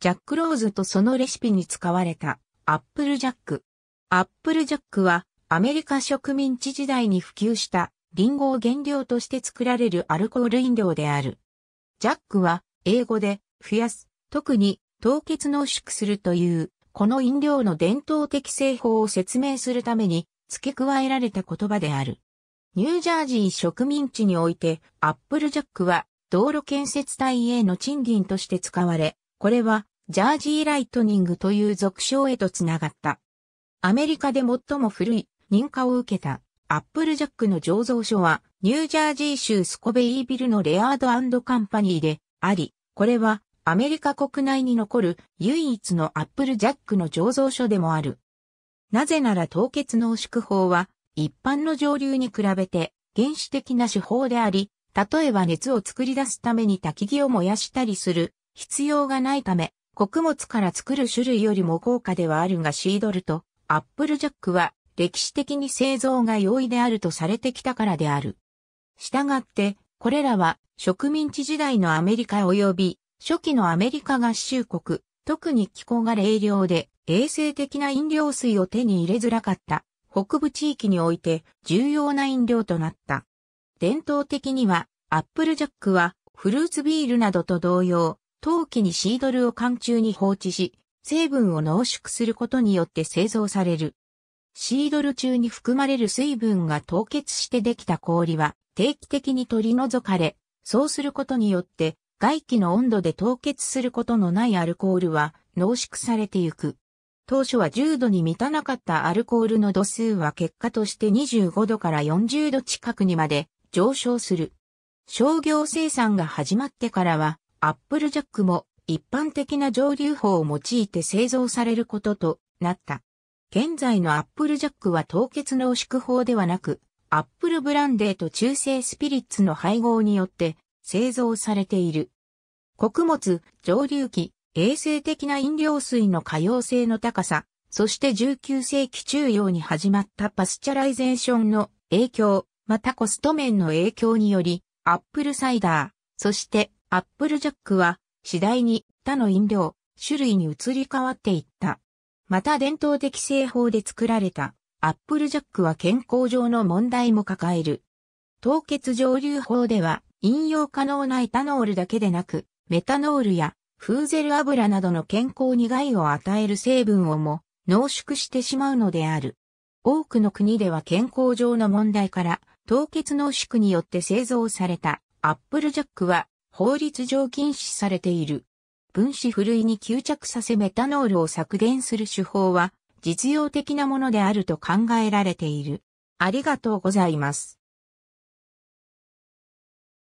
ジャックローズとそのレシピに使われたアップルジャック。アップルジャックはアメリカ植民地時代に普及したリンゴを原料として作られるアルコール飲料である。ジャックは英語で増やす、特に凍結濃縮するというこの飲料の伝統的製法を説明するために付け加えられた言葉である。ニュージャージー植民地においてアップルジャックは道路建設隊への賃金として使われ、これはジャージーライトニングという俗称へとつながった。アメリカで最も古い認可を受けたアップルジャックの醸造所はニュージャージー州スコベイービルのレアードカンパニーであり、これはアメリカ国内に残る唯一のアップルジャックの醸造所でもある。なぜなら凍結濃縮法は一般の上流に比べて原始的な手法であり、例えば熱を作り出すために焚き木を燃やしたりする必要がないため、穀物から作る種類よりも高価ではあるがシードルとアップルジャックは歴史的に製造が容易であるとされてきたからである。従って、これらは植民地時代のアメリカ及び初期のアメリカ合衆国、特に気候が冷涼で衛生的な飲料水を手に入れづらかった北部地域において重要な飲料となった。伝統的にはアップルジャックはフルーツビールなどと同様陶器にシードルを缶中に放置し、成分を濃縮することによって製造される。シードル中に含まれる水分が凍結してできた氷は定期的に取り除かれ、そうすることによって外気の温度で凍結することのないアルコールは濃縮されてゆく。当初は10度に満たなかったアルコールの度数は結果として25度から40度近くにまで上昇する。商業生産が始まってからはアップルジャックも一般的な蒸留法を用いて製造されることとなった。現在のアップルジャックは凍結濃縮法ではなく、アップルブランデーと中性スピリッツの配合によって製造されている。穀物、蒸留機、衛生的な飲料水の可用性の高さ、そして19世紀中央に始まったパスチャライゼーションの影響、またコスト面の影響により、アップルサイダー、そしてアップルジャックは次第に他の飲料、種類に移り変わっていった。また伝統的製法で作られたアップルジャックは健康上の問題も抱える。凍結蒸留法では飲用可能なエタノールだけでなく、メタノールやフーゼル油などの健康に害を与える成分をも濃縮してしまうのである。多くの国では健康上の問題から凍結濃縮によって製造されたアップルジャックは法律上禁止されている。分子ふるいに吸着させメタノールを削減する手法は実用的なものであると考えられている。ありがとうございます。